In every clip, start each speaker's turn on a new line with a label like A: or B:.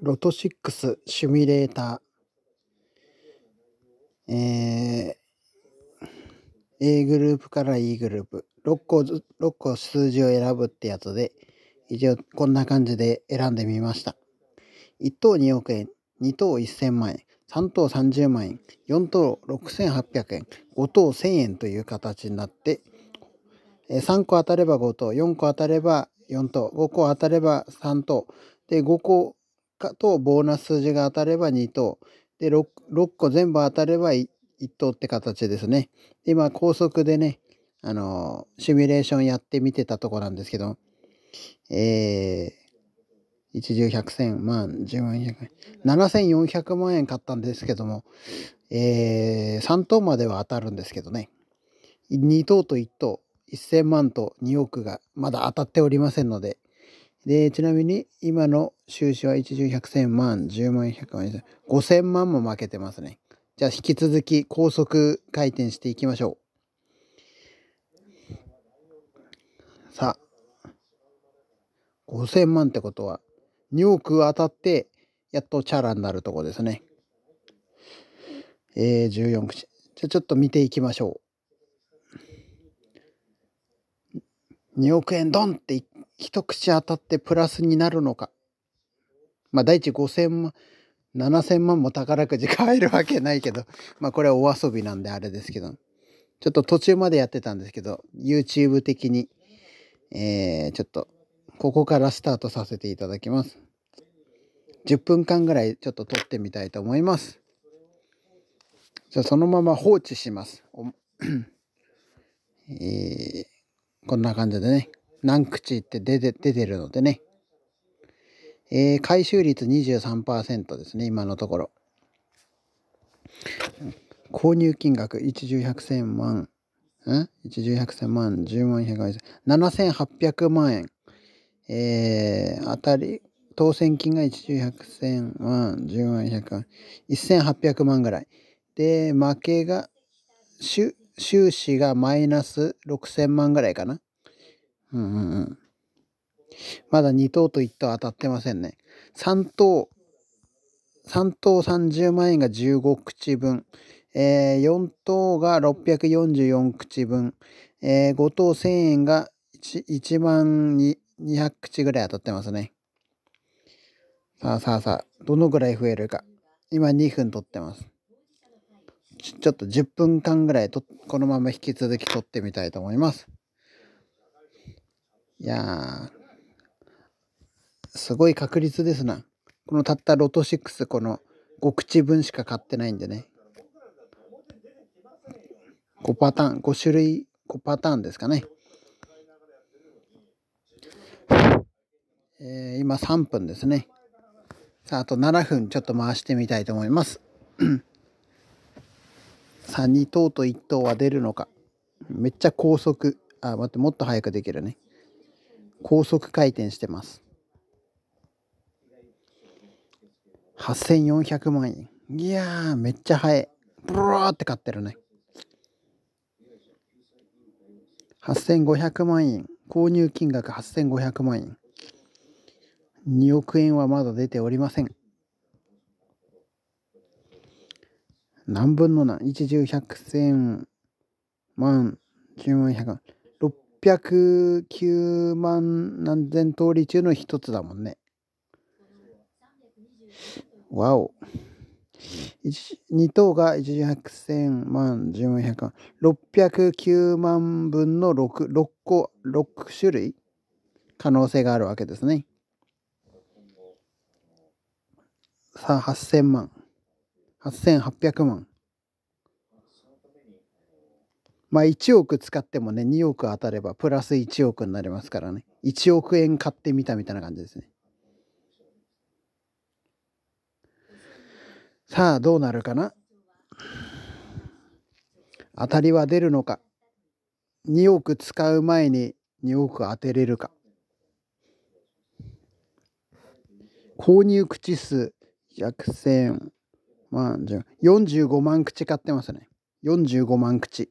A: ロト6シミュレーター、えー、A グループから E グループ、6個、6個数字を選ぶってやつで、一応こんな感じで選んでみました。1等2億円、2等1000万円、3等30万円、4等6800円、5等1000円という形になって、3個当たれば5等、4個当たれば4等、5個当たれば3等、で、5個ボーナス数字が当たれば2等。で6、6個全部当たれば 1, 1等って形ですね。今、高速でね、あのー、シミュレーションやってみてたとこなんですけど、えー、1重100千万、十0万、1 0万、7400万円買ったんですけども、えー、3等までは当たるんですけどね、2等と1等、1000万と2億がまだ当たっておりませんので、で、ちなみに今の収支は一重百千万、10万、100万、5000万も負けてますね。じゃあ引き続き高速回転していきましょう。さあ、5000万ってことは、2億当たって、やっとチャラになるとこですね。えー、14口。じゃあちょっと見ていきましょう。2億円ドンって一一口当たってプラスになるのか。まあ、第一5000万、7000万も宝くじ買えるわけないけど、まあ、これはお遊びなんであれですけど、ちょっと途中までやってたんですけど、YouTube 的に、えー、ちょっと、ここからスタートさせていただきます。10分間ぐらいちょっと撮ってみたいと思います。じゃあそのまま放置します。えー、こんな感じでね。何口って出て出てるのでね、えー、回収率23%ですね今のところ購入金額一重百千万ん一重百千万10万百0 0万7800万円えー、当たり当選金が一重百千万10万100万1800万ぐらいで負けが収支がマイナス6000万ぐらいかなうんうんまだ2等と1等当たってませんね。3等、3等30万円が15口分。えー、4等が644口分。えー、5等1000円が 1, 1万200口ぐらい当たってますね。さあさあさあ、どのぐらい増えるか。今2分取ってます。ちょっと10分間ぐらいとこのまま引き続き取ってみたいと思います。いやすごい確率ですな。このたったロト6、この5口分しか買ってないんでね。5パターン、5種類、5パターンですかね。えー、今3分ですね。さあ、あと7分ちょっと回してみたいと思います。さあ、2等と1等は出るのか。めっちゃ高速。あ、待って、もっと早くできるね。高速回転してます8400万円いやめっちゃ早いブローって買ってるね8500万円購入金額8500万円2億円はまだ出ておりません何分の何一重百千万十万百万609万何千通り中の一つだもんね。わお。2等が1時8万、10万100万。609万分の6、六個、6種類可能性があるわけですね。さあ、8000万。8800万。まあ1億使ってもね、2億当たればプラス1億になりますからね。1億円買ってみたみたいな感じですね。さあ、どうなるかな当たりは出るのか。2億使う前に2億当てれるか。購入口数100千万45万口買ってますね。45万口。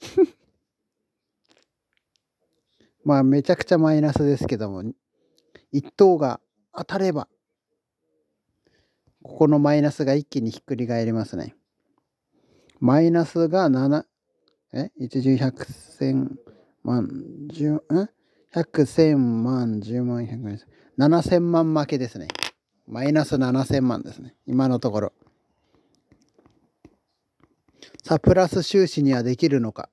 A: まあめちゃくちゃマイナスですけども1等が当たればここのマイナスが一気にひっくり返りますねマイナスが7え一重百千万十ん百千万十万百万七千万負けですねマイナス七千万ですね今のところサプラス収支にはできるのか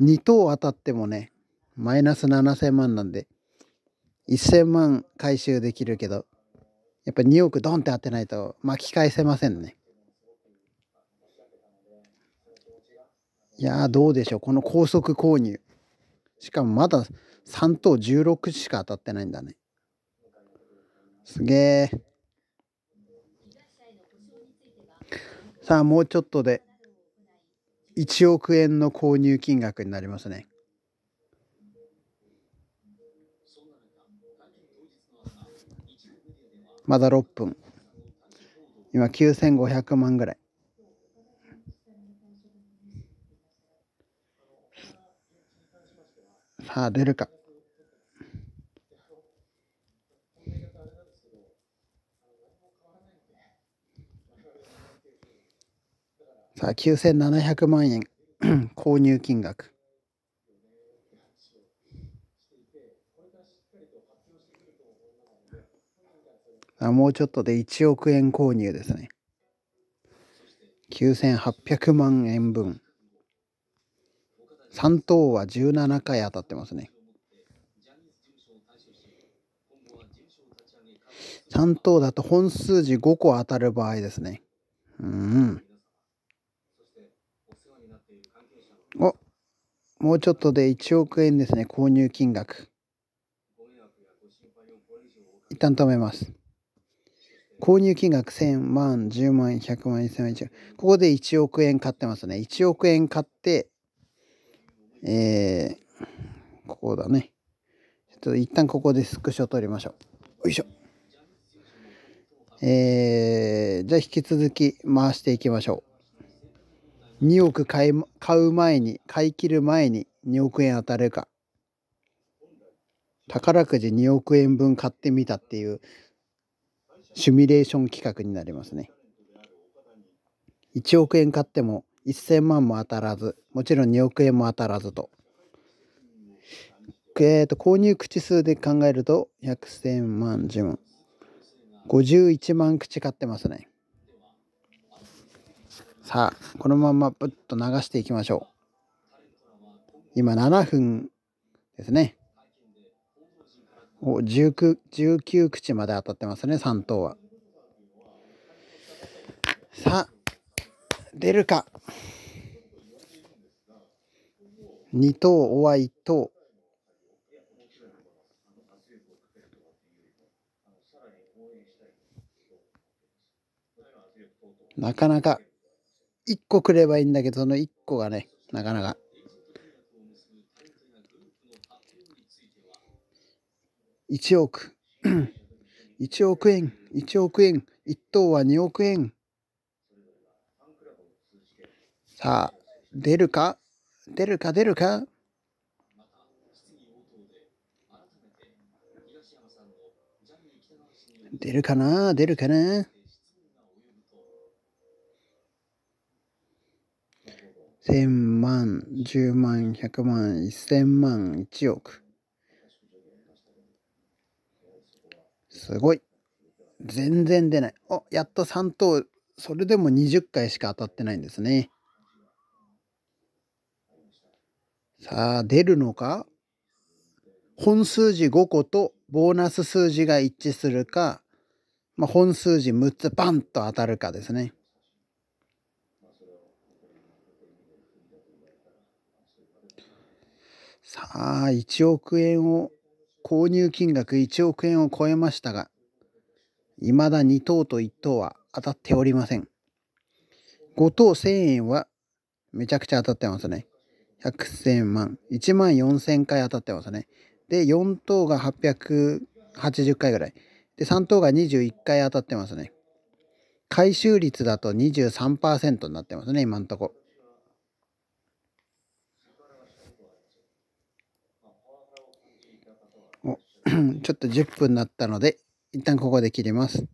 A: 2等当たってもねマイナス7000万なんで1000万回収できるけどやっぱ2億ドンって当てないと巻き返せませんねいやどうでしょうこの高速購入しかもまだ3等16しか当たってないんだねすげえたもうちょっとで1億円の購入金額になりますね。まだ6分。今9500万ぐらい。さあ出るか。さあ、9700万円 購入金額。あもうちょっとで1億円購入ですね。9800万円分。3等は17回当たってますね。3等だと本数字5個当たる場合ですね。うん。おもうちょっとで1億円ですね、購入金額。一旦止めます。購入金額1000万、10万、100万、1000万、10万。ここで1億円買ってますね。1億円買って、えー、ここだね。ちょっと一旦ここでスクショ取りましょう。よいしょ。えー、じゃあ引き続き回していきましょう。2億買い買う前に、買い切る前に2億円当たるか、宝くじ2億円分買ってみたっていうシミュレーション企画になりますね。1億円買っても1000万も当たらず、もちろん2億円も当たらずと。えーと、購入口数で考えると100、0 0 0万、10万。51万口買ってますね。さあ、このままプっと流していきましょう。今7分ですね。お、19、19口まで当たってますね、3頭は。さあ、出るか。2頭おは1等。なかなか1個くればいいんだけど、その1個がね、なかなか。1億。1 億円、1億円、1等は2億円。さあ、出るか出るか出るか出るかな出るかな千万、十万、百万、一千万、一億。すごい。全然出ない。お、やっと3等。それでも20回しか当たってないんですね。さあ、出るのか本数字5個とボーナス数字が一致するか、まあ、本数字6つバンと当たるかですね。さあ、1億円を、購入金額1億円を超えましたが、未だ2等と1等は当たっておりません。5等1000円はめちゃくちゃ当たってますね。100千万、1万4000回当たってますね。で、4等が880回ぐらい。で、3等が21回当たってますね。回収率だと23%になってますね、今んとこ。ちょっと10分になったので、一旦ここで切ります。